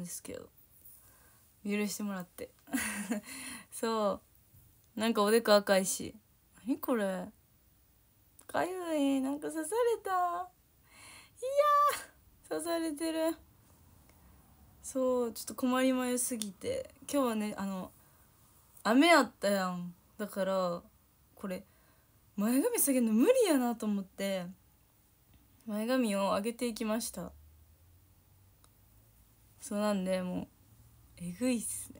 んですけど許してもらって そうなんかおでこ赤いし何これかゆいなんか刺されたいや刺されてるそうちょっと困りまよすぎて今日はねあの雨やったやんだからこれ前髪下げるの無理やなと思って前髪を上げていきましたそうなんでもうえぐいっすね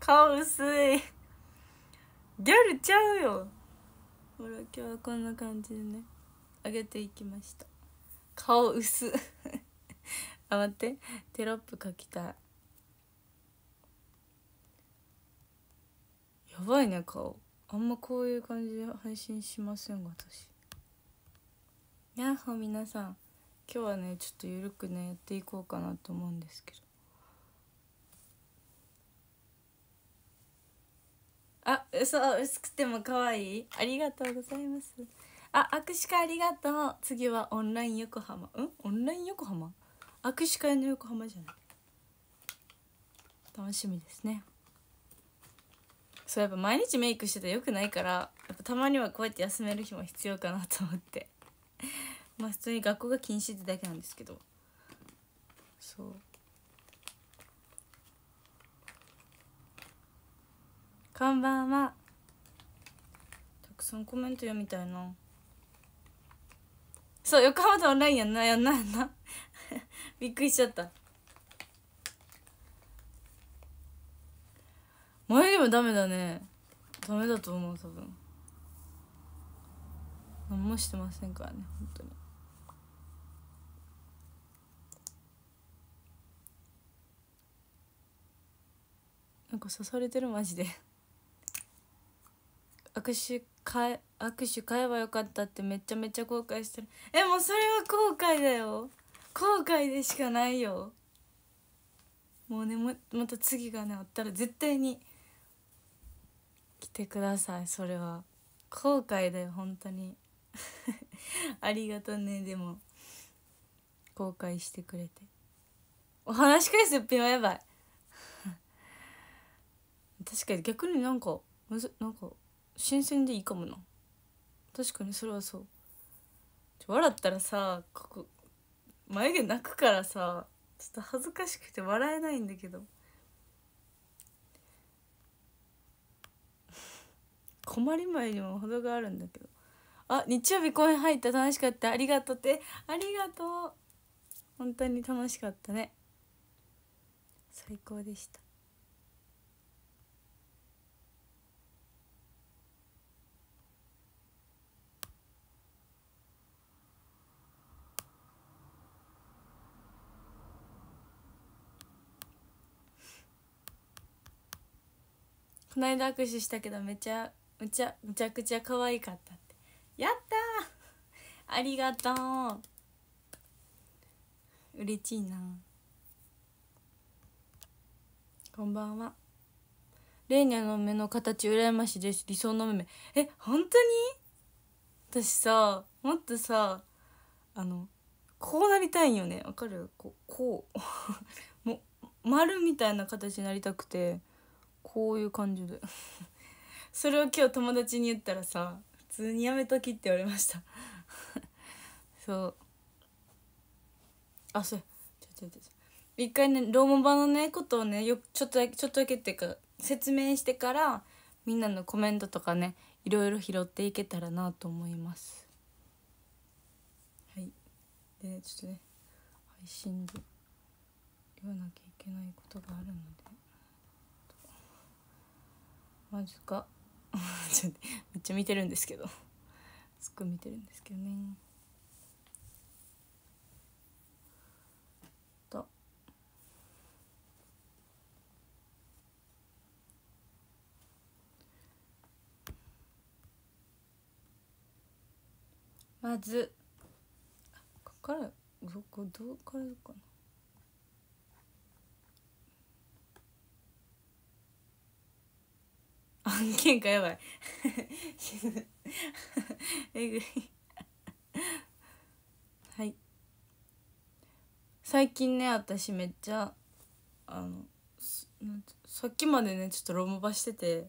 顔薄いギャルちゃうよほら今日はこんな感じでね上げていきました顔薄 あ待ってテロップ書きたいやばいね顔あんまこういう感じで配信しません私やっほ皆さん今日はねちょっとゆるくねやっていこうかなと思うんですけどあ嘘薄くても可愛いありがとうございますあ握手会ありがとう次はオンライン横浜うんオンライン横浜握手会の横浜じゃない楽しみですねそうやっぱ毎日メイクしてたらよくないからやっぱたまにはこうやって休める日も必要かなと思ってまあ普通に学校が禁止ってだけなんですけどそうこんばんはたくさんコメント読みたいなそう横浜とオンラインやんなやんなやんな びっくりしちゃった前でもダメだねダメだと思う多分何もしてませんからね本当になんか刺されてるマジで 握手か握手買えばよかったってめちゃめちゃ後悔してるえもうそれは後悔だよ後悔でしかないよもうねまた次がねあったら絶対に来てくださいそれは後悔だよ本当に ありがとねでも後悔してくれてお話し返すっぴんはやばい確かに逆になんかむずなんか新鮮でいいかもな確かにそれはそう笑ったらさここ眉毛泣くからさちょっと恥ずかしくて笑えないんだけど困り前にも程があるんだけどあ日曜日公演入った楽しかったありがとうってありがとう本当に楽しかったね最高でしたこの間握手したけどめちゃめちゃめちゃくちゃ可愛かったってやったーありがとう嬉しいなこんばんはレーニャの目の形羨ましいです理想の目え本当に私さもっとさあのこうなりたいんよねわかるこうこう も丸みたいな形になりたくて。こういう感じで それを今日友達に言ったらさ普通にやめときって言われました そうあそうちょちょちょ一回ねローマ版のねことをねよちょっとだけちょっとだけっていうか説明してからみんなのコメントとかねいろいろ拾っていけたらなと思いますはいでちょっとね配信で言わなきゃいけないことがあるのでマジか ちょっとめっちゃ見てるんですけどすっごい見てるんですけどねとまずここからどこどこからかな案件かやばいえぐいはい最近ね私めっちゃあのさっきまでねちょっとロモバしてて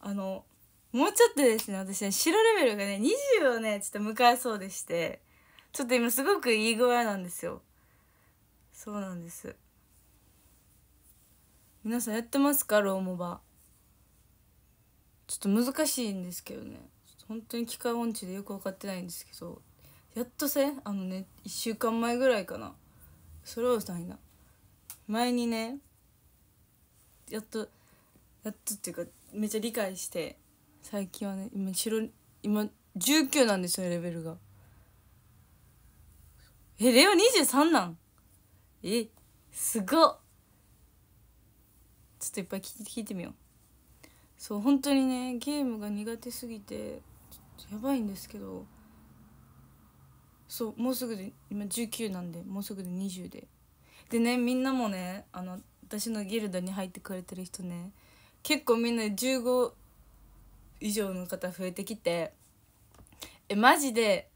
あのもうちょっとですね私ね白レベルがね20をねちょっと迎えそうでしてちょっと今すごくいい具合なんですよそうなんです皆さんやってますかローモバちょっと難しいんですけどね本当に機械音痴でよく分かってないんですけどやっとせあのね1週間前ぐらいかなそれをさんな前にねやっとやっとっていうかめっちゃ理解して最近はね今白今19なんですよレベルがえレオ23なんえすごっちょっといっぱい聞いて聞いてみようそう本当にねゲームが苦手すぎてやばいんですけどそうもうすぐで今19なんでもうすぐで20ででねみんなもねあの私のギルドに入ってくれてる人ね結構みんな15以上の方増えてきてえマジで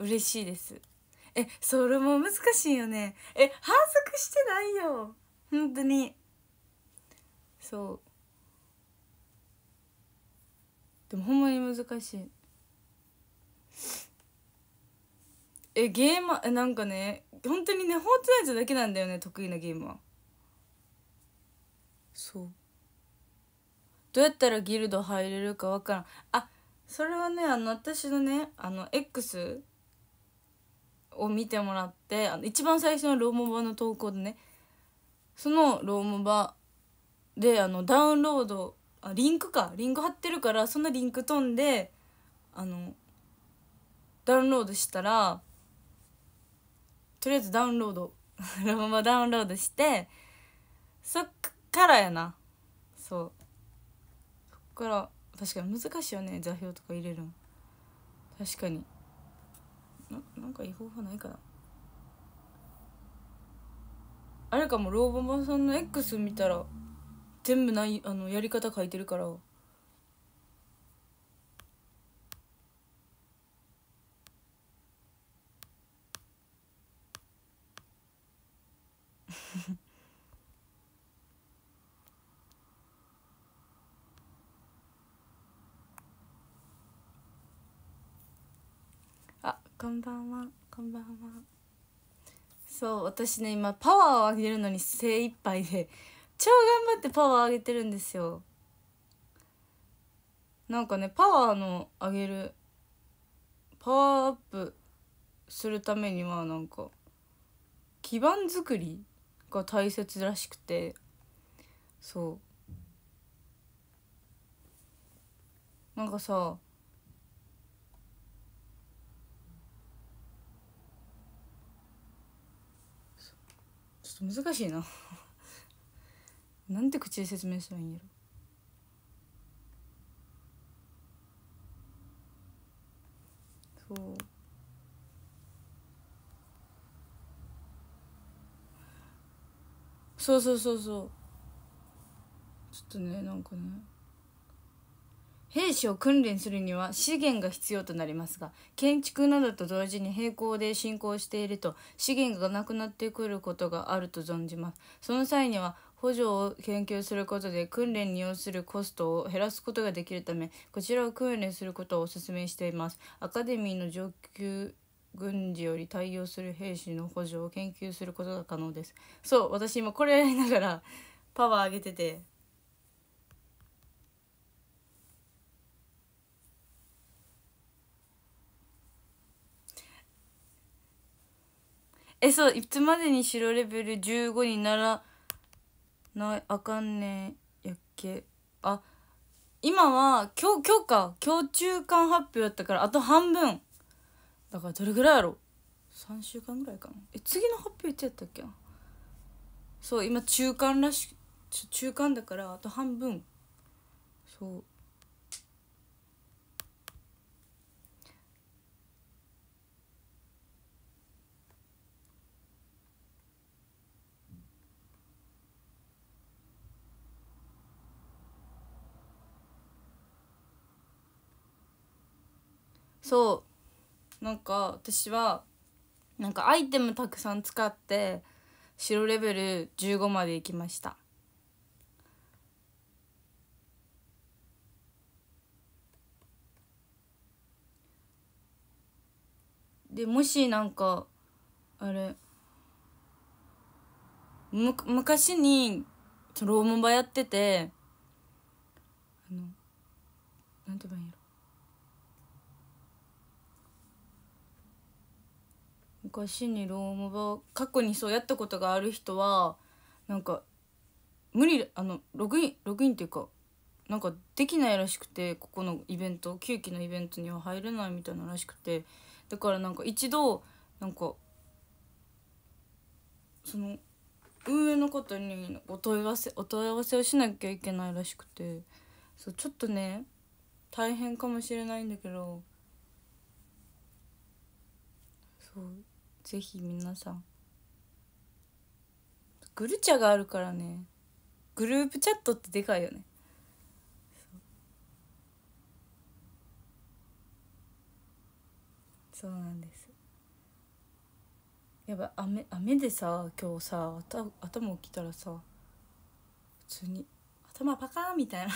嬉しいですえそれも難しいよねえ反則してないよ本当にそうでもほんまに難しいえゲームえなんかね本当にねフォートナイトだけなんだよね得意なゲームはそうどうやったらギルド入れるか分からんあそれはねあの私のねあの X を見てもらってあの一番最初のローモバの投稿でねそのローモバであのダウンロードあリンクかリンク貼ってるからそのリンク飛んであのダウンロードしたらとりあえずダウンロード ラママダウンロードしてそっからやなそうそっから確かに難しいよね座標とか入れるの確かにななんか違法法ないかなあれかもローボマさんの X 見たら全部ないあのやり方書いてるから あこんばんはこんばんはそう私ね今パワーを上げるのに精一杯で超頑張ってパワー上げてるんですよなんかねパワーの上げるパワーアップするためにはなんか基盤作りが大切らしくてそうなんかさちょっと難しいな なんて口で説明したらいいんやろそうそうそうそうそうちょっとねなんかね兵士を訓練するには資源が必要となりますが建築などと同時に並行で進行していると資源がなくなってくることがあると存じますその際には補助を研究することで訓練に要するコストを減らすことができるためこちらを訓練することをお勧めしていますアカデミーの上級軍事より対応する兵士の補助を研究することが可能ですそう私今これやりながら パワー上げててえそういつまでに白レベル15にならないあかんねやっけあ今は今日今日か今日中間発表やったからあと半分だからどれぐらいやろ3週間ぐらいかなえ次の発表いつやったっけそう今中間らしく中間だからあと半分そうそうなんか私はなんかアイテムたくさん使って白レベル15まで行きましたでもしなんかあれむ昔にローモンバやっててあのなんて言えばいいの昔にローマば過去にそうやったことがある人はなんか無理あのログインログインっていうかなんかできないらしくてここのイベント9期のイベントには入れないみたいならしくてだからなんか一度なんかその運営の方にお問い合わせお問い合わせをしなきゃいけないらしくてそうちょっとね大変かもしれないんだけどそうぜひ皆さんグルチャがあるからねグループチャットってでかいよねそうなんですやばい雨雨でさ今日さ頭起きたらさ普通に頭パカーンみたいな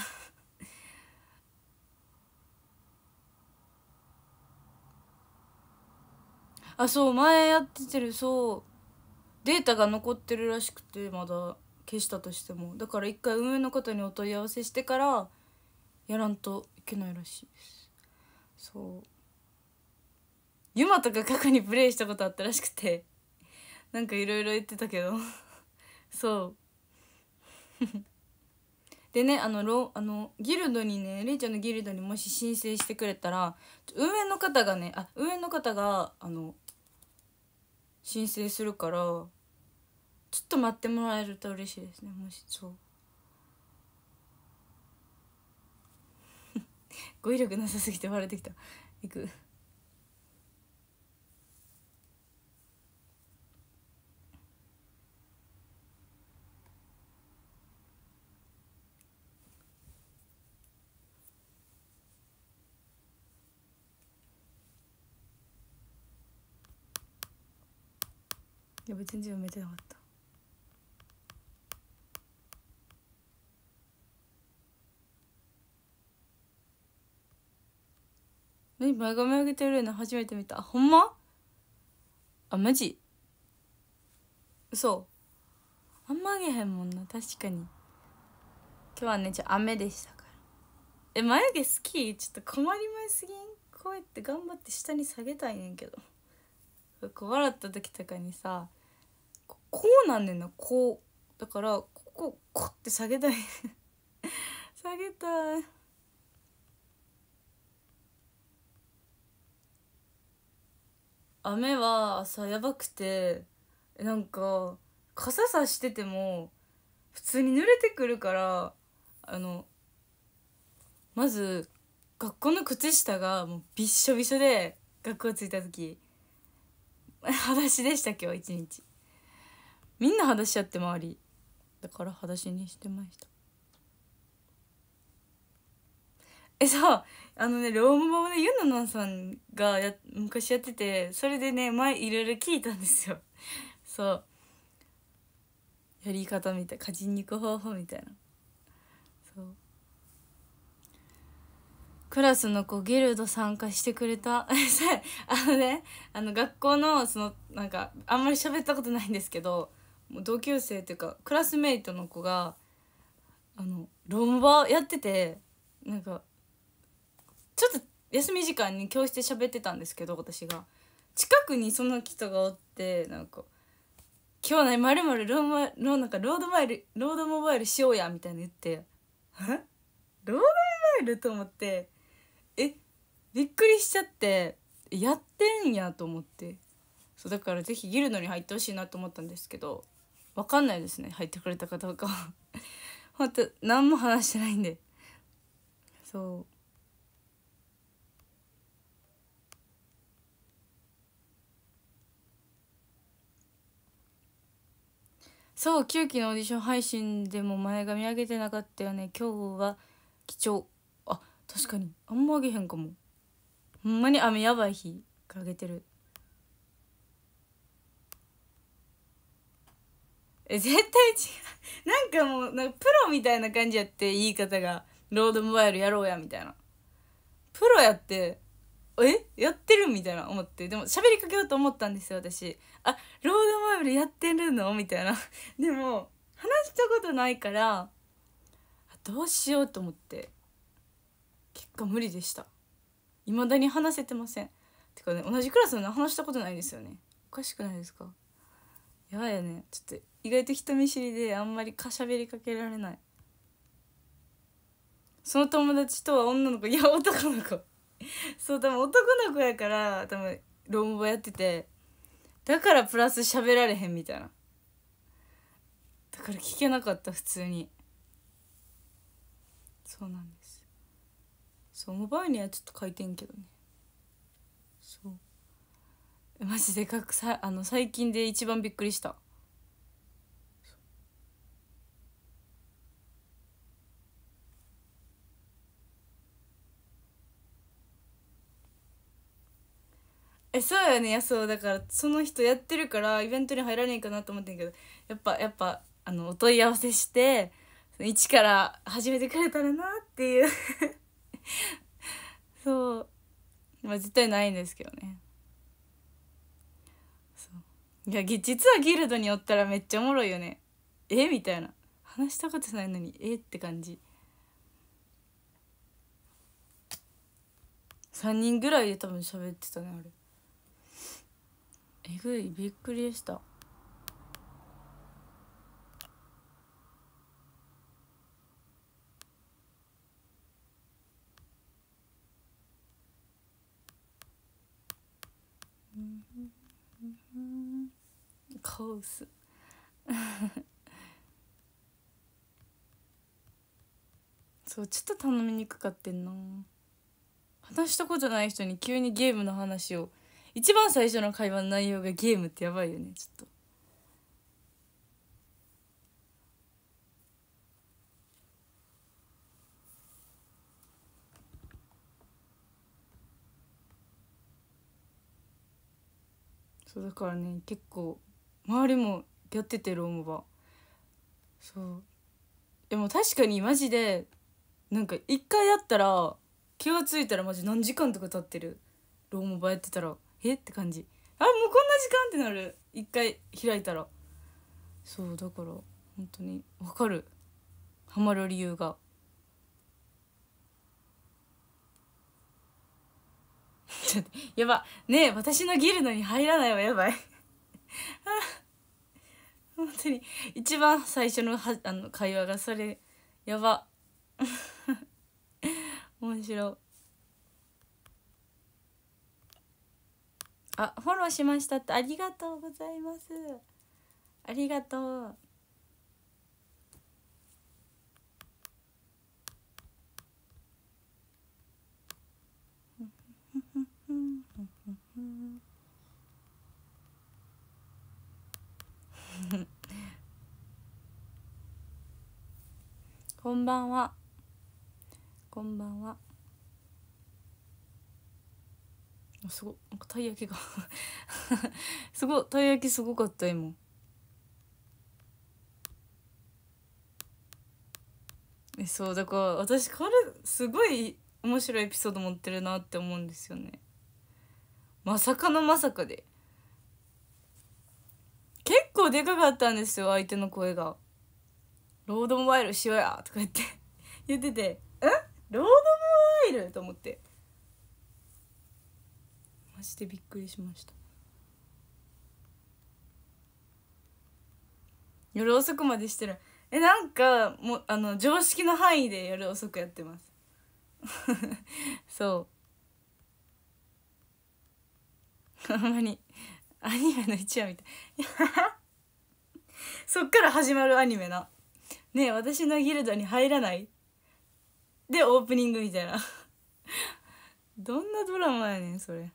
あそう前やっててるそうデータが残ってるらしくてまだ消したとしてもだから一回運営の方にお問い合わせしてからやらんといけないらしいですそうユマとか過去にプレイしたことあったらしくてなんかいろいろ言ってたけどそう でねあのロあのギルドにねれいちゃんのギルドにもし申請してくれたら運営の方がねあ運営の方があの申請するからちょっと待ってもらえると嬉しいですねもしそう 語彙力なさすぎて割れてきたいくやぱ全然埋めてなかった何前髪上げてるの初めて見たあほんまあマジ嘘あんまあげへんもんな確かに今日はねちょ雨でしたからえ眉毛好きちょっと困りますぎんこうやって頑張って下に下げたいねんけど笑った時とかにさこうなんねんなこうだからこここって下げたい 下げたい雨はさやばくてなんか傘さしてても普通に濡れてくるからあのまず学校の靴下がもうびっしょびしょで学校着いた時裸足でした今日一日みんな話し合って周りだから裸足にしてましたえさあのねローマ版ねゆななさんがや昔やっててそれでね前いろいろ聞いたんですよそうやり方みたい勝ちに行く方法みたいなそうクラスの子ゲルド参加してくれた あのねあの学校のそのなんかあんまり喋ったことないんですけどもう同級生っていうかクラスメイトの子があの論話やっててなんかちょっと休み時間に教室で喋ってたんですけど私が近くにその人がおってなんか「今日ねまるまるローなんかロードマイルロードモバイルしようや」みたいな言って「えロードモバイル?」と思ってえびっくりしちゃってやってんやと思ってそうだから是非ギルドに入ってほしいなと思ったんですけど分かんないですね入ってくれたかどうか 本当何も話してないんでそうそう9期のオーディション配信でも前髪上げてなかったよね今日は貴重あ確かにあんま上げへんかもほんまに雨やばい日かげてるえ絶対違うなんかもうなんかプロみたいな感じやって言い方がロードモバイルやろうやみたいなプロやってえやってるみたいな思ってでも喋りかけようと思ったんですよ私あロードモバイルやってるのみたいなでも話したことないからどうしようと思って結果無理でした未だに話せてませんてかね同じクラスの話したことないですよねおかしくないですかやばいよねちょっと意外と人見知りであんまりかしゃべりかけられないその友達とは女の子いや男の子 そう多分男の子やから多分論文やっててだからプラス喋られへんみたいなだから聞けなかった普通にそうなんですそうモバイルにはちょっと書いてんけどねそうマジでかくさあの最近で一番びっくりしたえそうよねいやそうだからその人やってるからイベントに入らねえかなと思ってんけどやっぱやっぱあのお問い合わせして一から始めてくれたらなっていう そうまあ絶対ないんですけどねそういや実はギルドにおったらめっちゃおもろいよねえみたいな話したことないのにえって感じ3人ぐらいで多分喋ってたねあれえぐいびっくりしたカオス そうちょっと頼みにくかってんな話したことない人に急にゲームの話を一番最初の会話の内容がゲームってやばいよねちょっと。そうだからね結構周りもやっててロームバそうでも確かにマジでなんか一回やったら気が付いたらマジ何時間とか経ってるローモバやってたらえって感じあもうこんな時間ってなる一回開いたらそうだから本当にわかるハマる理由がちょっとやばねえ私のギルドに入らないわやばい 本当に一番最初のはあの会話がそれやば 面白いあフォローしましたってありがとうございますありがとう こんばんは。こんばんは。すごなんかたい焼きが すごたい焼きすごかった今えそうだから私彼すごい面白いエピソード持ってるなって思うんですよねまさかのまさかで結構でかかったんですよ相手の声が「ロードモバイルしようや」とか言って言ってて「んロードモバイル?」と思ってマジでびっくりしました夜遅くまでしてるえなんかもうあの常識の範囲で夜遅くやってます そうあんまりアニメの一話みたい そっから始まるアニメなねえ私のギルドに入らないでオープニングみたいな どんなドラマやねんそれ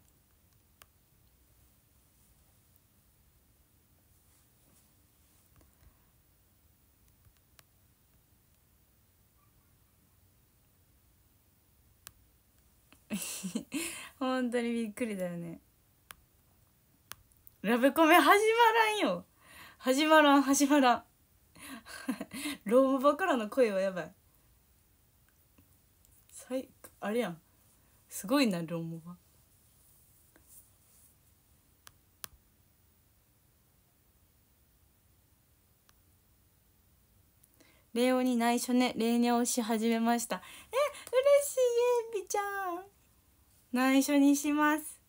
本当にびっくりだよねラブコメ始まらんよ始まらん始まらん ローバからの声はやばい最あれやんすごいなローマバレオに内緒ね、霊尿し始めました。え、嬉しい、え、うびちゃん。内緒にします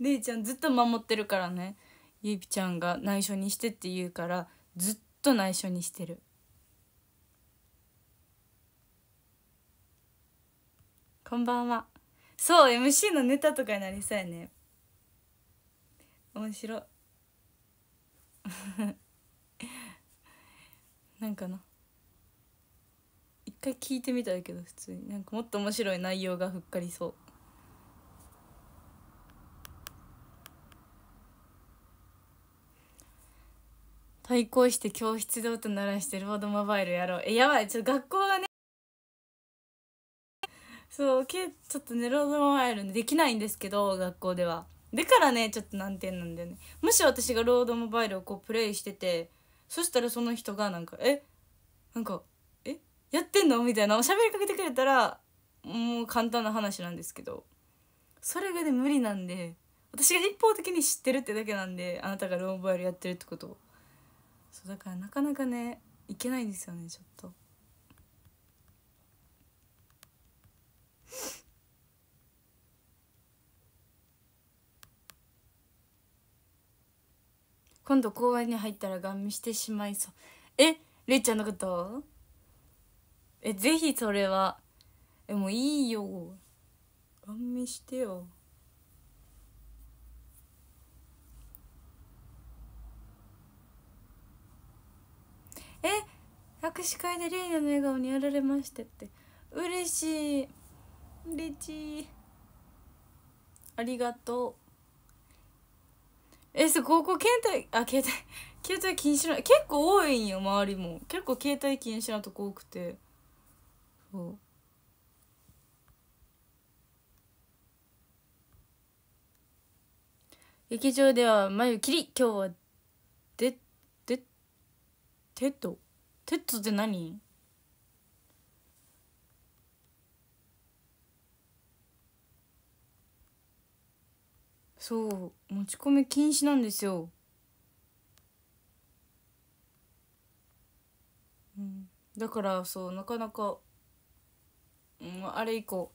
姉 ちゃんずっと守ってるからねゆいぴちゃんが内緒にしてって言うからずっと内緒にしてるこんばんはそう MC のネタとかになりそうやね面白 なんかな回聞いてみたいけど普通になんかもっと面白い内容がふっかりそう対抗して教室で音鳴らしてロードモバイルやろうえやばいちょっと学校がねそうちょっとねロードモバイルできないんですけど学校ではだからねちょっと難点なんだよねもし私がロードモバイルをこうプレイしててそしたらその人がなんか「えなんかやってんのみたいな喋りかけてくれたらもう簡単な話なんですけどそれがね無理なんで私が一方的に知ってるってだけなんであなたがローンボイルやってるってことそうだからなかなかねいけないんですよねちょっと。今度公園に入ったらガン見してしまいそうえれいちゃんのことえぜひそれはえもういいよ顔見してよえ握手会でレイナの笑顔にやられましたって嬉しい嬉しいありがとうえそう高校携帯あ携帯携帯禁止な結構多いんよ周りも結構携帯禁止なとこ多くてそう劇場では眉切り今日はででテッドテッドって何そう持ち込み禁止なんですよ、うん、だからそうなかなかうん、あれ以降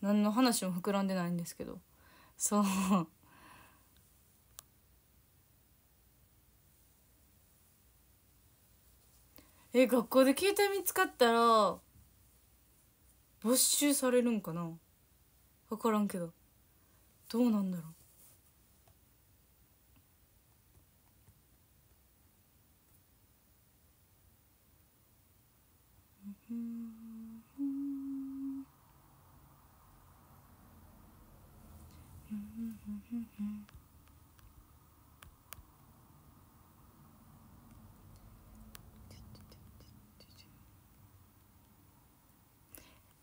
何の話も膨らんでないんですけどそう え学校で携帯見つかったら没収されるんかな分からんけどどうなんだろううん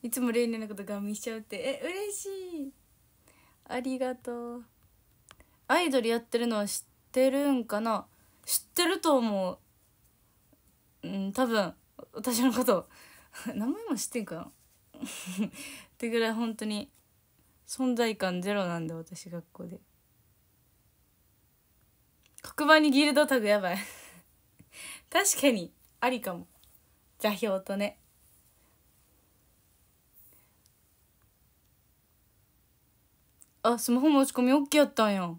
いつもレイネのことガン見しちゃうってえ嬉しいありがとうアイドルやってるのは知ってるんかな知ってると思ううん多分私のこと名前も知ってんかなってぐらい本当に存在感ゼロなんで私学校で黒板にギルドタグやばい 確かにありかも座標とねあスマホ持ち込み OK やったんや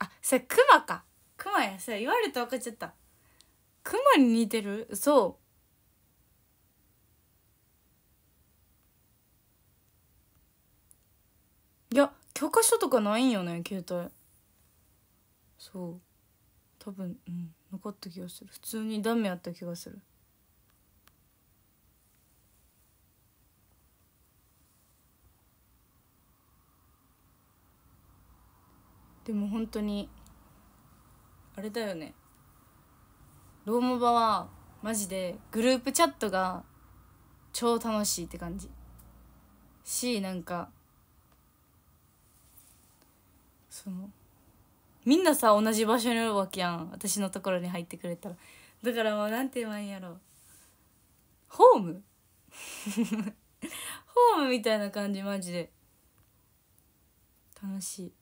あそれクマかクマやそれ言われて分かっちゃったクマに似てるそう教科書とかないんよね携帯そう多分うんなかった気がする普通にダメやった気がするでも本当にあれだよねローモバはマジでグループチャットが超楽しいって感じしなんかそのみんなさ同じ場所におるわけやん私のところに入ってくれたらだからもうなんて言わんやろホーム ホームみたいな感じマジで楽しい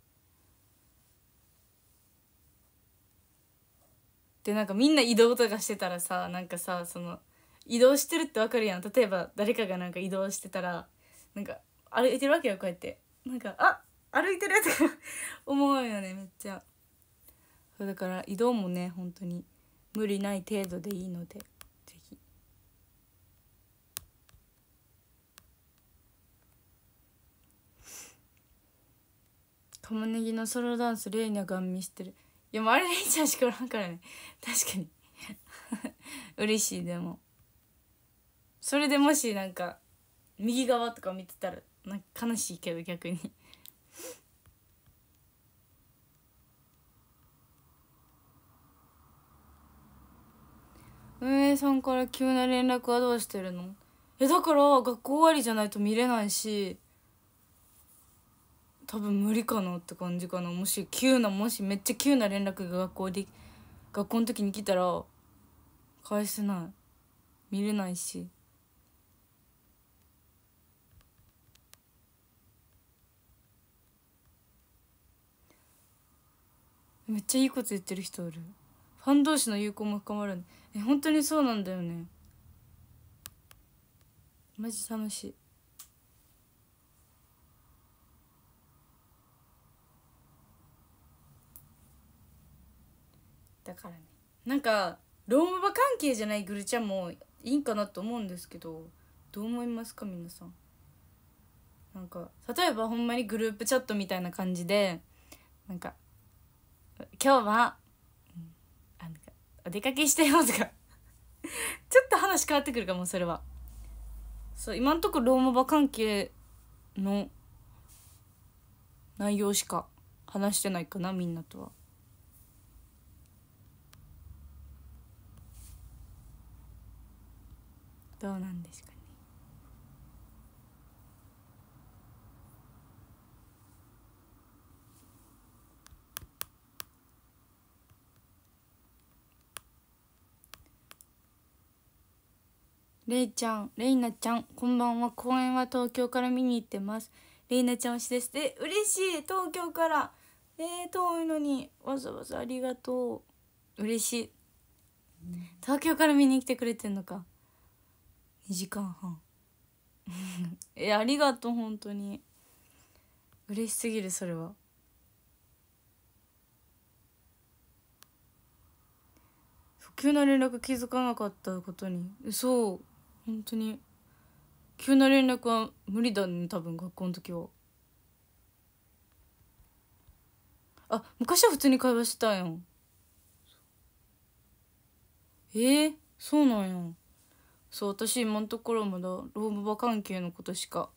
でなんかみんな移動とかしてたらさなんかさその移動してるってわかるやん例えば誰かがなんか移動してたらなんか歩いてるわけよこうやってなんか「あ歩いてるって 思うよねめっちゃそうだから移動もね本当に無理ない程度でいいのでぜひ玉ねぎのソロダンスレイナがん見してるいやもうあれレイちゃんしかおらんからね確かに 嬉しいでもそれでもしなんか右側とか見てたらなんか悲しいけど逆に運営さんから急な連絡はどうしてるのえだから学校終わりじゃないと見れないし多分無理かなって感じかなもし急なもしめっちゃ急な連絡が学校で学校の時に来たら返せない見れないし。めっちゃいいこと言ってる人おるファン同士の友好も深まるえ本当にそうなんだよねマジ楽しいだからねなんかローマ場関係じゃないグルちゃんもいいんかなと思うんですけどどう思いますか皆さんなんか例えばほんまにグループチャットみたいな感じでなんか「今日はお出かけしちいますか ちょっと話変わってくるかもそれはそう今んとこローマ場関係の内容しか話してないかなみんなとは。どうなんですかれいちゃん、れいなちゃん、こんばんは。公演は東京から見に行ってます。れいなちゃん推しです。え、嬉しい東京からえー、遠いのに、わざわざありがとう。嬉しい。東京から見に来てくれてんのか。2時間半。え、ありがとう、本当に。嬉しすぎる、それは。急な連絡気づかなかったことに。そう。本当に急な連絡は無理だね多分学校の時はあ昔は普通に会話してたんやんえー、そうなんやそう私今のところまだ老婆婆関係のことしか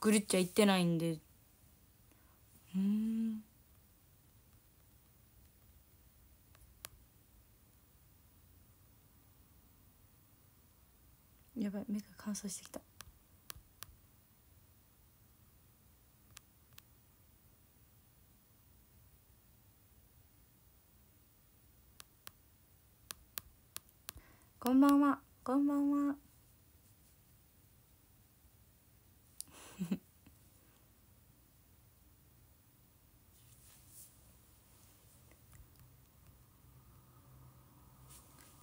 ぐるっちゃ言ってないんでうんやばい目が乾燥してきたこんばんはこんばんは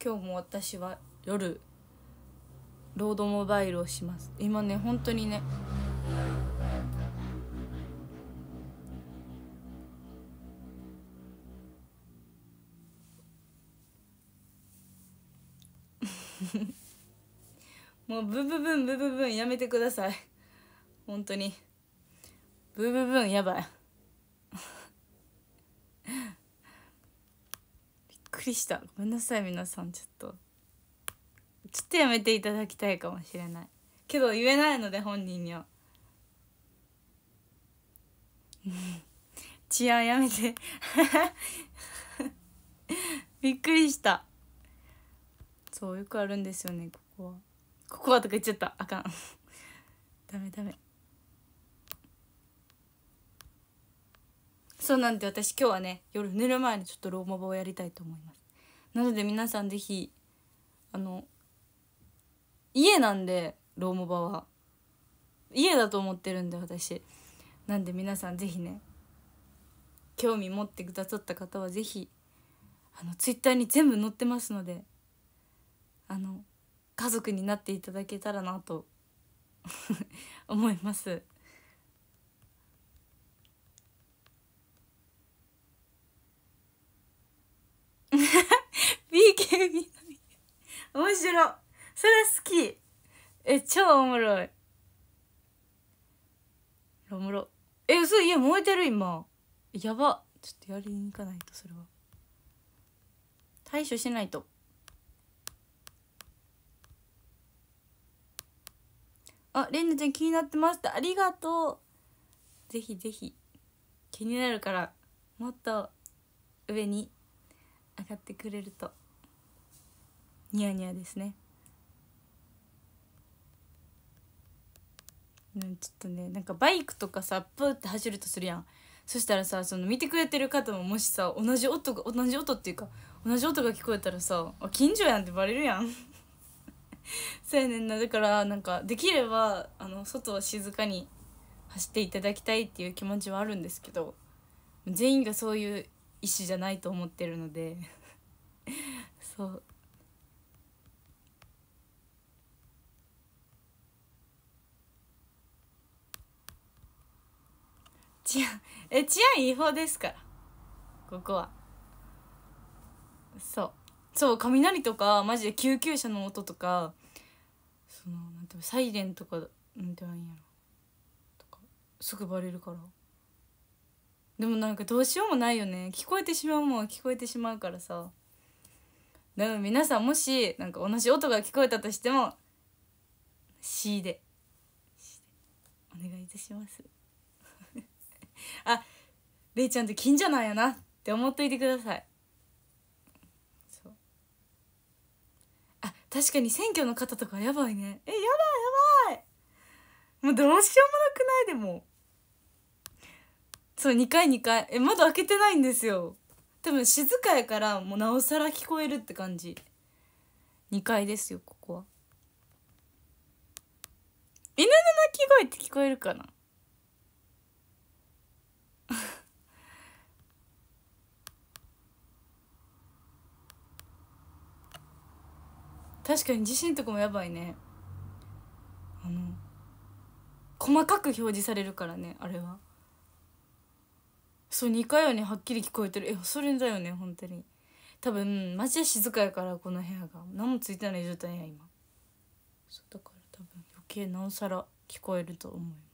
今日も私は夜ロードモバイルをします今ね本当にね もうブブブンブブブンやめてください本当にブブブンやばい びっくりしたごめんなさい皆さんちょっとちょっとやめていただきたいかもしれないけど言えないので本人には 治安やめて びっくりしたそうよくあるんですよねここはここはとか言っちゃったあかん ダメダメそうなんで私今日はね夜寝る前にちょっとローマ場をやりたいと思いますなので皆さんぜひあの家なんでローモバは家だと思ってるんで私なんで皆さん是非ね興味持ってくださった方は是非あのツイッターに全部載ってますのであの家族になっていただけたらなと 思います。BKB 面白それ好きえ超おもろいおもろえ嘘家燃えてる今やばちょっとやりに行かないとそれは対処しないとあれんなちゃん気になってましたありがとうぜひぜひ気になるからもっと上に上がってくれるとニヤニヤですねね、ちょっとねなんかバイクとかさプーって走るとするやんそしたらさその見てくれてる方ももしさ同じ音が同じ音っていうか同じ音が聞こえたらさ近所やんってバレるやん そうやねんなだからなんかできればあの外は静かに走っていただきたいっていう気持ちはあるんですけど全員がそういう意思じゃないと思ってるので そう治安え治安違法ですからここはそうそう雷とかマジで救急車の音とかそのなんていうサイレンとかなんて言わんやろとかすぐバレるからでもなんかどうしようもないよね聞こえてしまうもん聞こえてしまうからさでも皆さんもしなんか同じ音が聞こえたとしても C で C でお願いいたしますあれいちゃんって金じゃないよなって思っといてくださいあ確かに選挙の方とかやばいねえやばいやばいもうどうしようもなくないでもそう2回2回え窓開けてないんですよ多分静かやからもうなおさら聞こえるって感じ2階ですよここは犬の鳴き声って聞こえるかな 確かに地震とかもやばいねあの細かく表示されるからねあれはそう似回はねはっきり聞こえてるえそれだよね本当に多分マジで静かやからこの部屋が何もついてない状態や今そうだから多分余計なおさら聞こえると思います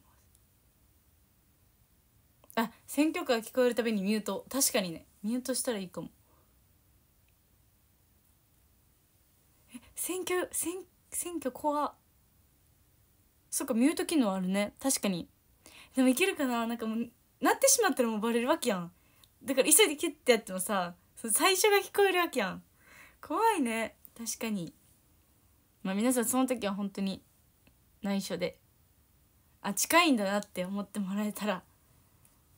あ選挙区が聞こえるたびにミュート確かにねミュートしたらいいかもえ選挙選選挙怖そっかミュート機能あるね確かにでもいけるかななんかもうなってしまったらもうバレるわけやんだから急いでキュッてやってもさ最初が聞こえるわけやん怖いね確かにまあ皆さんその時は本当に内緒であ近いんだなって思ってもらえたら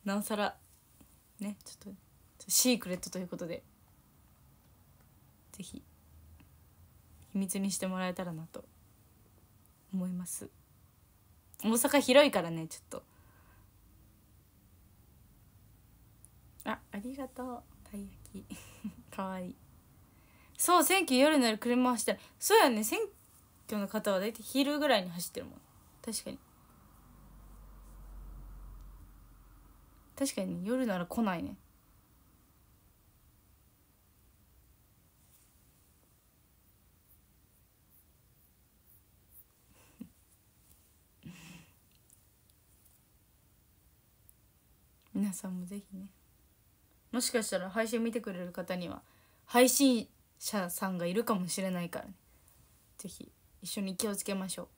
なおさらねちょっとシークレットということで是非秘密にしてもらえたらなと思います大阪広いからねちょっとあありがとうたい焼き かわいいそう選挙夜なら車走ったそうやね選挙の方は大体昼ぐらいに走ってるもん確かに確かに夜なら来ないね 皆さんもぜひねもしかしたら配信見てくれる方には配信者さんがいるかもしれないからね是非一緒に気をつけましょ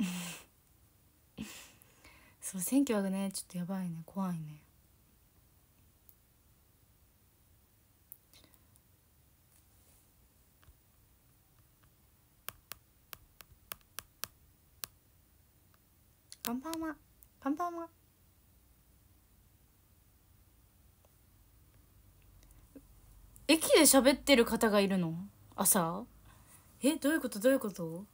う そう選挙はねちょっとやばいね怖いねパンばンはこんばんは駅で喋ってる方がいるの朝えどういうことどういうこと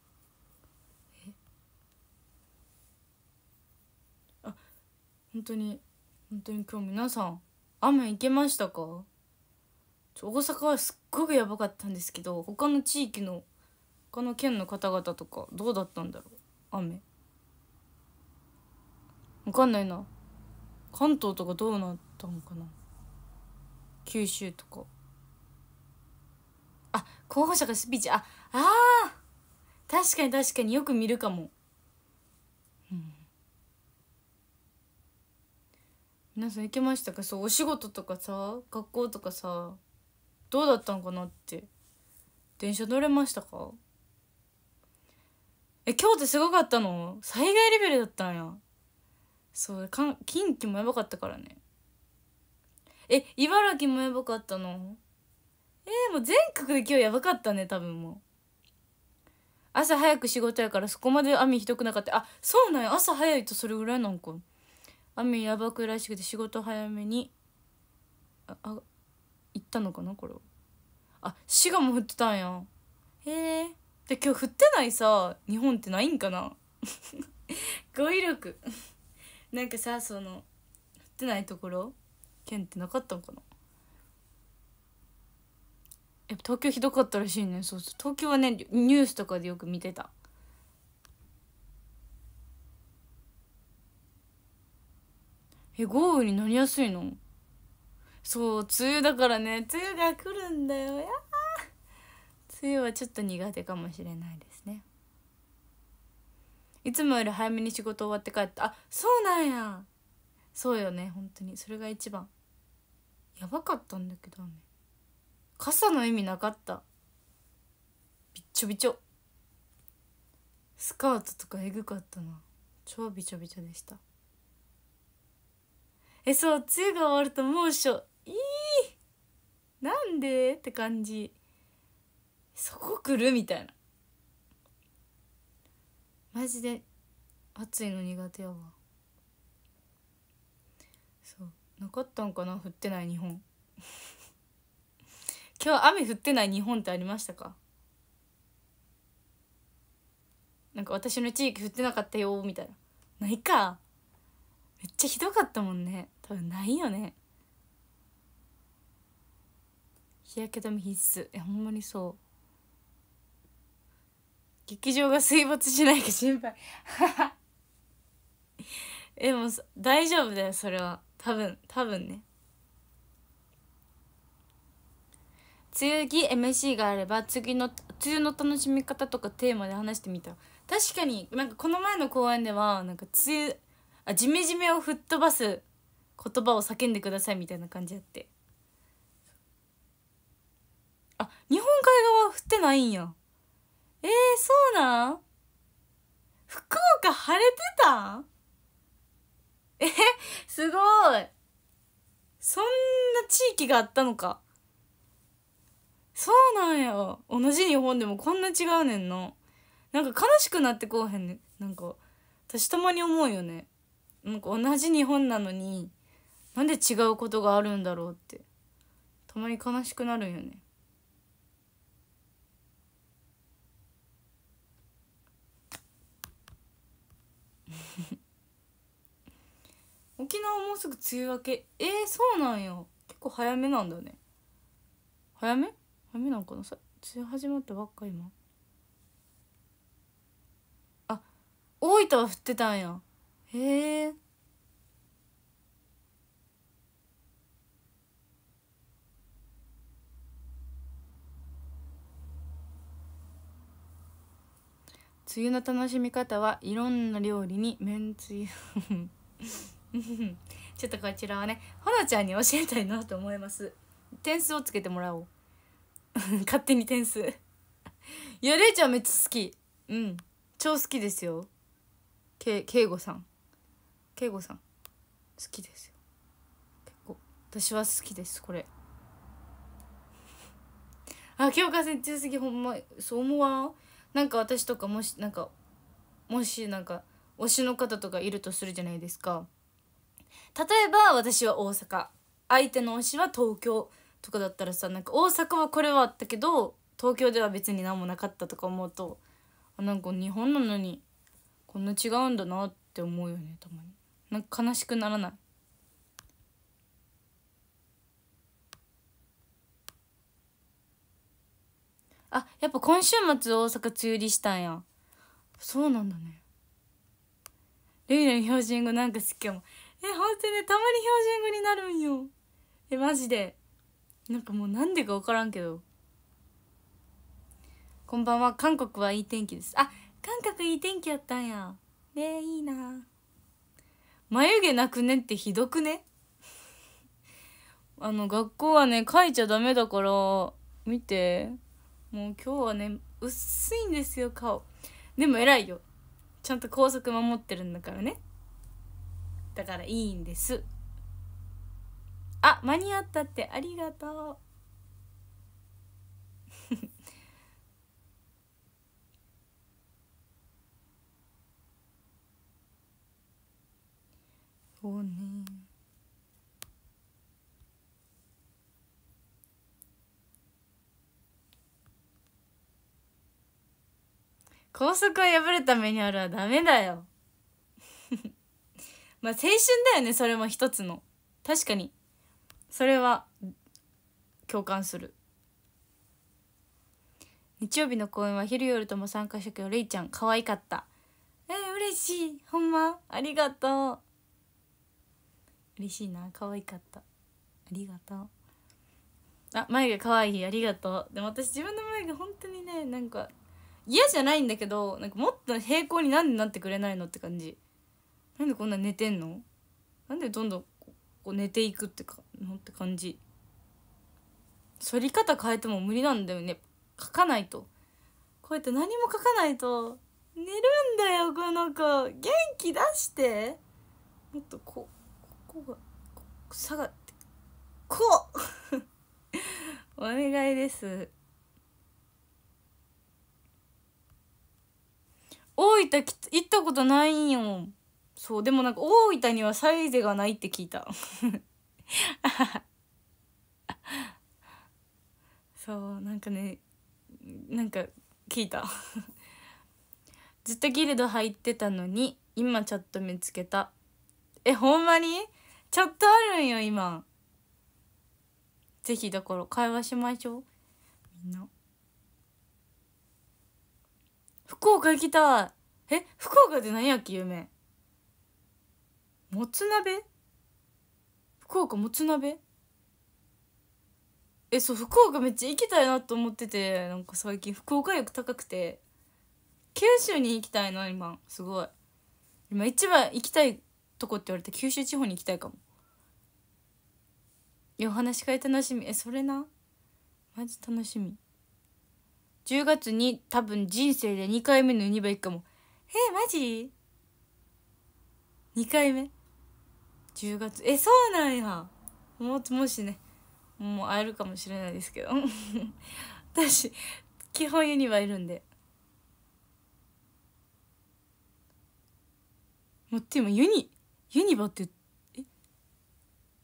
本当に本当に今日皆さん雨行けましたか大阪はすっごくやばかったんですけど他の地域の他の県の方々とかどうだったんだろう雨わかんないな関東とかどうなったのかな九州とかあ候補者がスピーチああ確かに確かによく見るかも。皆さん行けましたかそうお仕事とかさ学校とかさどうだったんかなって電車乗れましたかえ今日ってすごかったの災害レベルだったんやそうかん近畿もやばかったからねえ茨城もやばかったのえー、もう全国で今日やばかったね多分もう朝早く仕事やからそこまで雨ひどくなかったあそうなんや朝早いとそれぐらいなんか雨やばくらしくて仕事早めにああ行ったのかなこれあ滋賀も降ってたんやへえで今日降ってないさ日本ってないんかな 語彙力なんかさその降ってないところ県ってなかったのかなやっぱ東京ひどかったらしいねそうそう東京はねニュースとかでよく見てたえ豪雨になりやすいのそう梅雨だからね梅雨が来るんだよや梅雨はちょっと苦手かもしれないですねいつもより早めに仕事終わって帰ったあそうなんやそうよね本当にそれが一番やばかったんだけど雨傘の意味なかったびっちょびちょスカートとかえぐかったな超びちょびちょでしたえそう梅雨が終わると猛暑いいなんでって感じそこ来るみたいなマジで暑いの苦手やわそうなかったんかな降ってない日本 今日雨降ってない日本ってありましたかなんか私の地域降ってなかったよみたいなないかめっちゃひどかったもんね多分ないよね日焼け止め必須えほんまにそう劇場が水没しないか心配 でも大丈夫だよそれは多分多分ね梅雨着 MC があれば次の梅雨の楽しみ方とかテーマで話してみた確かになんかこの前の公演ではなんか梅雨あジメジメを吹っ飛ばす言葉を叫んでくださいみたいな感じやってあ日本海側は降ってないんやえー、そうなん福岡晴れてたえすごいそんな地域があったのかそうなんや同じ日本でもこんな違うねんななんか悲しくなってこうへんねなんか私たまに思うよねなんか同じ日本なのになんで違うことがあるんだろうってたまに悲しくなるんよね。沖縄もうすぐ梅雨明けえー、そうなんよ結構早めなんだね早め早めなんかなさ梅雨始まったばっか今あ大分は降ってたんやへえ梅雨の楽しみ方はいろんな料理にめんつゆ ちょっとこちらはねほなちゃんに教えたいなと思います点数をつけてもらおう 勝手に点数いやれいちゃんめっちゃ好きうん超好きですよけいごさん圭吾さん好きですよ結構私は好きですこれあ京香先強すぎほんまそう思わんなんか私とかもしなんかもしなんか推しの方とかいるとするじゃないですか例えば私は大阪相手の推しは東京とかだったらさなんか大阪はこれはあったけど東京では別に何もなかったとか思うとあなんか日本なのにこんな違うんだなって思うよねたまに。なんか悲しくならないあやっぱ今週末大阪梅雨入りしたんやそうなんだねルイの標準語なんか好きかもえ本当ねたまに標準語になるんよえマジでなんかもうなんでか分からんけどこんばんは韓国はいい天気ですあ韓国いい天気やったんやねえいいな眉毛なくねってひどくね あの学校はね描いちゃダメだから見てもう今日はね薄いんですよ顔でも偉いよちゃんと校則守ってるんだからねだからいいんですあ間に合ったってありがとう5年校を破るためにあるはダメだよ まあ青春だよねそれも一つの確かにそれは共感する日曜日の公演は昼夜とも参加したけどれいちゃん可愛かったえー、嬉しいほんまありがとう嬉しいな可愛かったありがとうあ眉毛可愛いありがとうでも私自分の眉毛本当にねなんか嫌じゃないんだけどなんかもっと平行になんでなってくれないのって感じなんでこんな寝てんのなんでどんどんこう寝ていくってかのって感じ反り方変えても無理なんだよね書かないとこうやって何も書かないと寝るんだよこの子元気出してもっとこうこが下がってこうお願いです大分き行ったことないんよそうでもなんか大分にはサイゼがないって聞いた そうなんかねなんか聞いたずっとギルド入ってたのに今ちょっと見つけたえほんまにチャットあるんよ今ぜひだから会話しましょうみんな福岡行きたいえ福岡で何やっけ夢もつ鍋福岡もつ鍋えそう福岡めっちゃ行きたいなと思っててなんか最近福岡力高くて九州に行きたいな今すごい今一番行きたいとこって言われて九州地方に行きたいかもお話し会楽しみえそれなマジ楽しみ10月に多分人生で2回目のユニバ行くかもえマジ ?2 回目10月えそうなんやももしねもう会えるかもしれないですけど 私基本ユニバいるんで待って今ユニユニバってえ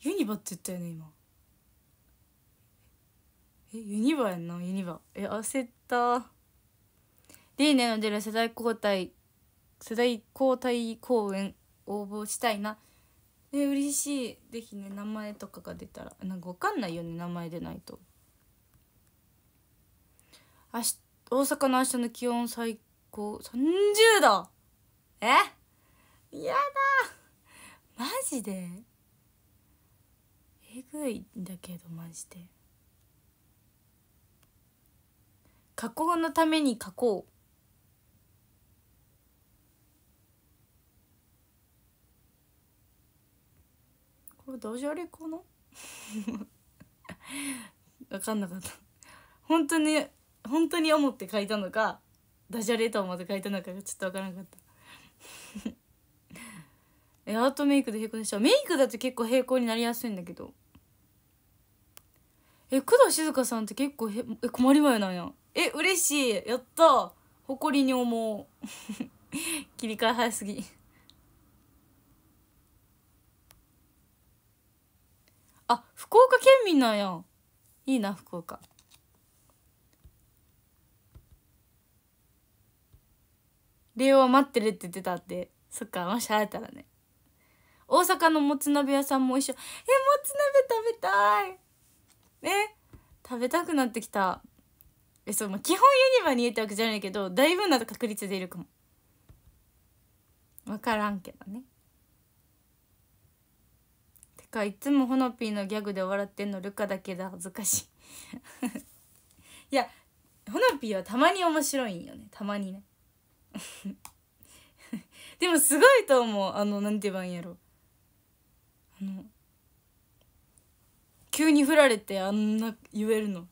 ユニバって言ったよね今えユニバやんなユニバえ焦ったリーネの出る世代交代世代交代公演応募したいなえ嬉しいぜひね名前とかが出たらなんか分かんないよね名前出ないと明日大阪の明日の気温最高30度えやだマジでえぐいんだけどマジで。加工のために書こうこれダジャレかな分かんなかった本当に本当に思って書いたのかダジャレと思って書いたのかがちょっと分からなかった えアートメイクで平行でしたメイクだと結構平行になりやすいんだけどえ工藤静香さんって結構へえ困りまよなんやえ嬉しいやった誇りに思う 切り替え早すぎあ福岡県民なんやいいな福岡令和待ってるって言ってたってそっかもし会えたらね大阪のもつ鍋屋さんも一緒えもつ鍋食べたいえ食べたくなってきたえそう、まあ、基本ユニバに言えっわけじゃないけどだいぶな確率でいるかも分からんけどねてかいつもほのぴーのギャグで笑ってんのルカだけで恥ずかしい いやほのぴーはたまに面白いんよねたまにね でもすごいと思うあのなんて言えばいいんやろあの急に振られてあんな言えるの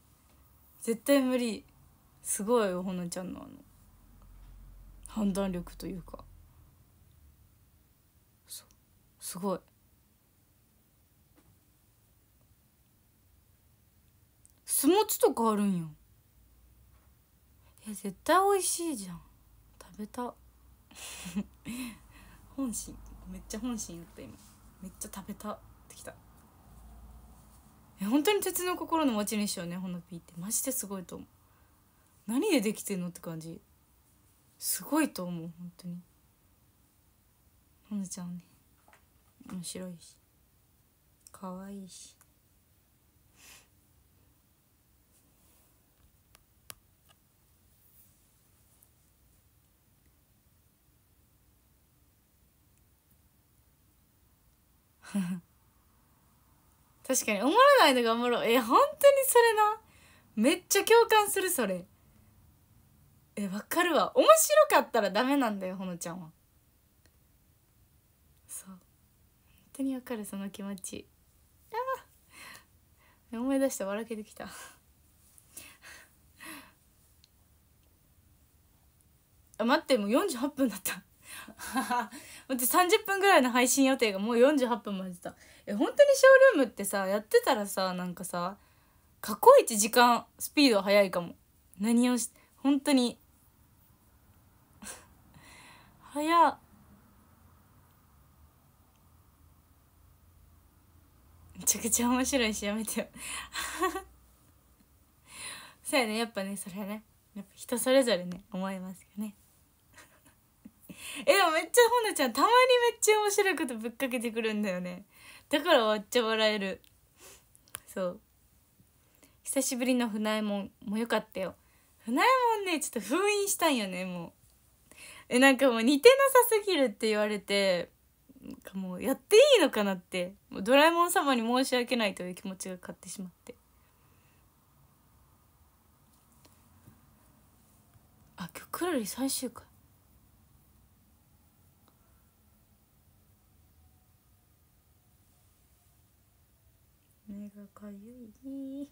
絶対無理すごいほのちゃんのあの判断力というかすごい。酢餅とかあるんよえ絶対美味しいじゃん食べた 本心めっちゃ本心やった今めっちゃ食べたってきたえ本当に鉄の心の持ち主よねほのぴーってマジですごいと思う何でできてんのって感じすごいと思う本当にほのちゃんね面白いし可愛いしフフ 確かにおもろないのがおもろいえ本当にそれなめっちゃ共感するそれえわかるわ面白かったらダメなんだよほのちゃんはそう本当にわかるその気持ちあ思い出して笑けてきたあ待ってもう48分だった待って30分ぐらいの配信予定がもう48分までだえ本当にショールームってさやってたらさなんかさ過去一時間スピード速いかも何をし本当に早っめちゃくちゃ面白いしやめてよ そうやねやっぱねそれはねやっぱ人それぞれね思いますよね えでもめっちゃほなちゃんたまにめっちゃ面白いことぶっかけてくるんだよねだからめっちゃ笑えるそう久しぶりの船右衛門も良かったよ船右衛門ねちょっと封印したんよねもうえなんかもう似てなさすぎるって言われてなんかもうやっていいのかなってドラえもん様に申し訳ないという気持ちが勝ってしまってあ今日クラリ最終回目がかゆい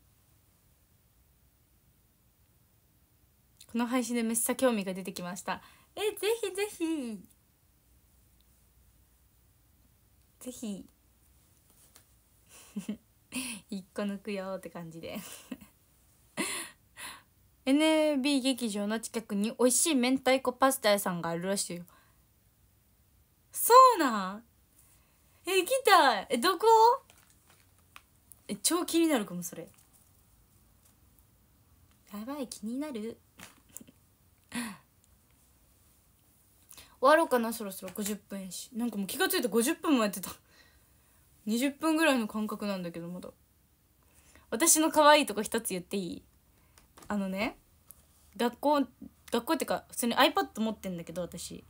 この配信でめっちゃ興味が出てきましたえぜひぜひぜひ 一個抜くよって感じで NB a 劇場の近くに美味しい明太子パスタ屋さんがあるらしいよそうなんえ行きたいえどこえ超気になるかもそれやばい気になる終わろうかなそろそろ50分やしなんかもう気が付いて50分もやってた20分ぐらいの感覚なんだけどまだ私の可愛いとこ一つ言っていいあのね学校学校ってか普通に iPad 持ってんだけど私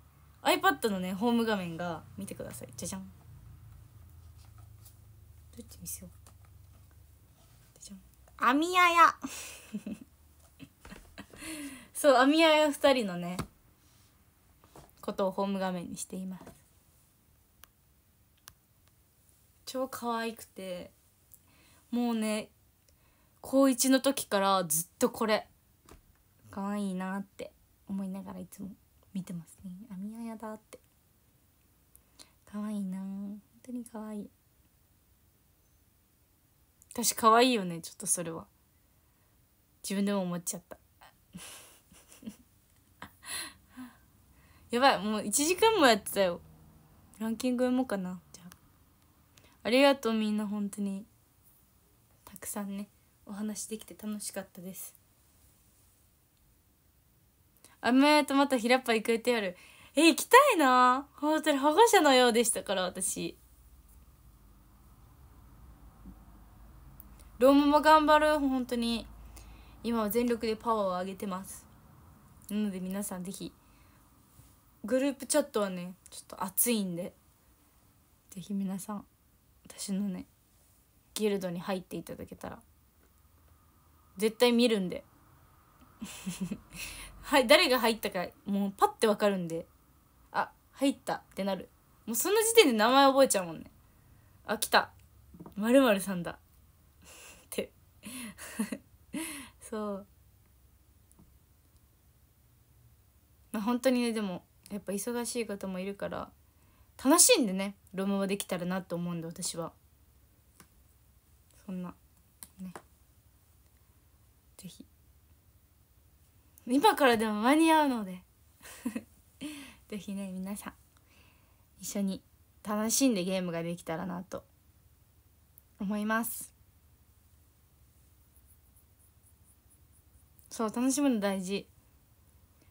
iPad のねホーム画面が見てくださいじゃじゃんどっち見せようじゃん網ややそう網やや2人のねことをホーム画面にしています超可愛くてもうね高1の時からずっとこれ可愛いなって思いながらいつも見てますねあみあやだって可愛いな本当に可愛い私可愛いよねちょっとそれは自分でも思っちゃったやばいもう1時間もやってたよランキング読もうかなじゃあありがとうみんな本当にたくさんねお話できて楽しかったですあめーとまたひらっぱ行く予定あるえ行きたいな本当に保護者のようでしたから私ローマも頑張る本当に今は全力でパワーを上げてますなので皆さんぜひグループチャットはねちょっと熱いんで是非皆さん私のねギルドに入っていただけたら絶対見るんで はい誰が入ったかもうパッてわかるんであ入ったってなるもうその時点で名前覚えちゃうもんねあ来たまるさんだ って そうまあ本当にねでもやっぱ忙しい方もいるから楽しんでねロマはできたらなと思うんで私はそんなね是非今からでも間に合うので是非 ね皆さん一緒に楽しんでゲームができたらなと思いますそう楽しむの大事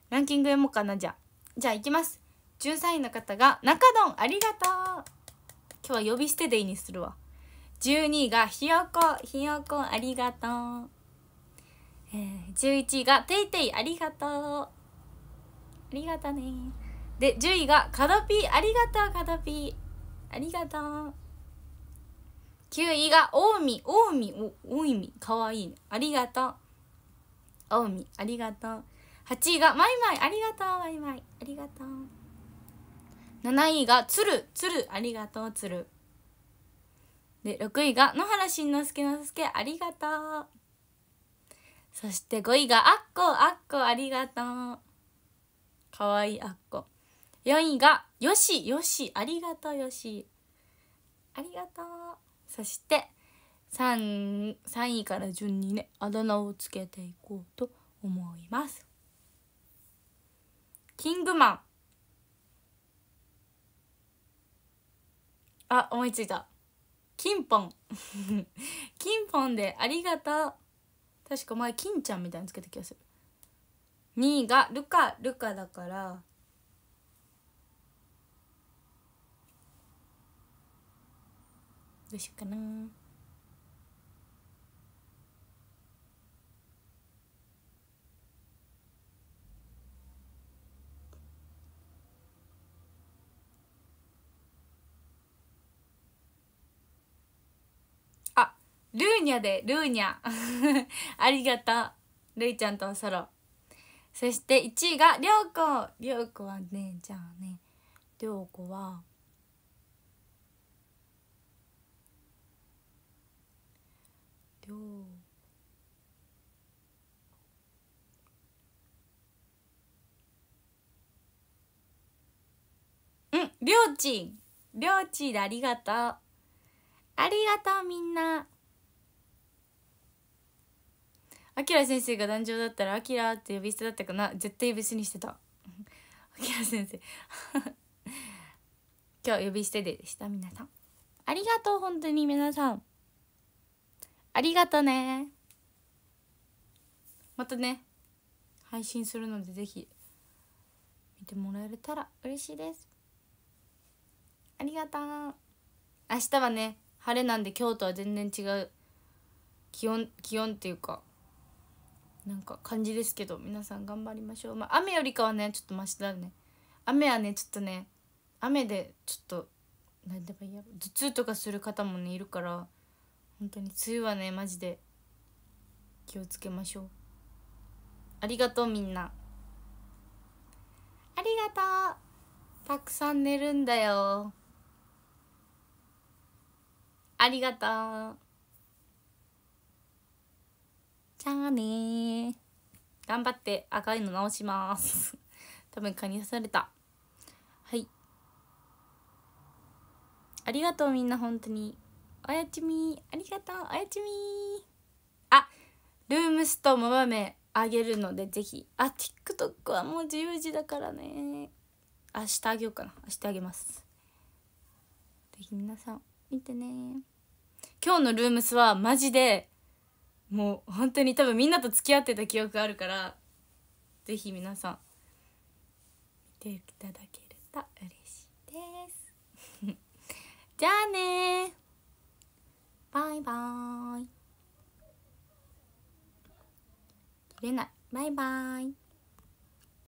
ランキング読もうかなじゃあじゃあ行きます13位の方が中丼ありがとう今日は呼び捨てでいいにするわ12位がひよこひよこありがとう、え11位がていていありがとうありがとねで10位がカドピーありがとうカドピーありがとう9位が近江近江近江かわいい、ね、ありがとう近江ありがとう8位がマイマイありがとうマイマイありがとう7位がつるつるありがとうつるで6位が野原しんのすけのすけありがとうそして5位があっこあっこありがとうかわいいあっこ4位がよしよしありがとうよしありがとうそして 3, 3位から順にねあだ名をつけていこうと思いますキングマンあ思いついたキンポン キンポンでありがとう確か前キンちゃんみたいにつけた気がする2位がルカルカだからどうしようかなルーニャで、ルーニャ。ありがとう。ルイちゃんとソロ。そして1位が、りょうこ。りょうこはね、じゃあね、りょうこは、りょううん、りょうちん。りょうちんでありがとう。ありがとうみんな。あきら先生が壇上だったら「あきら」って呼び捨てだったかな絶対呼び捨てにしてたあきら先生 今日呼び捨てでした皆さんありがとう本当に皆さんありがとねまたね配信するのでぜひ見てもらえたら嬉しいですありがとう明日はね晴れなんで今日とは全然違う気温気温っていうかなんか感じですけど皆さん頑張りましょうまあ雨よりかはねちょっとマシだね雨はねちょっとね雨でちょっと何でもいいや頭痛とかする方もねいるから本当に梅雨はねマジで気をつけましょうありがとうみんなありがとうたくさん寝るんだよありがとうじゃあね頑張って赤いの直します 多分蚊に刺されたはいありがとうみんな本当におやちみありがとうおやちみあルームスとモバメあげるのでぜひあ TikTok はもう10時だからね明日あげようかな明日あげますぜひ皆さん見てね今日のルームスはマジでもう本当に多分みんなと付き合ってた記憶があるから是非皆さん見ていただけると嬉しいです じゃあねバイバーイ切れないバイバイ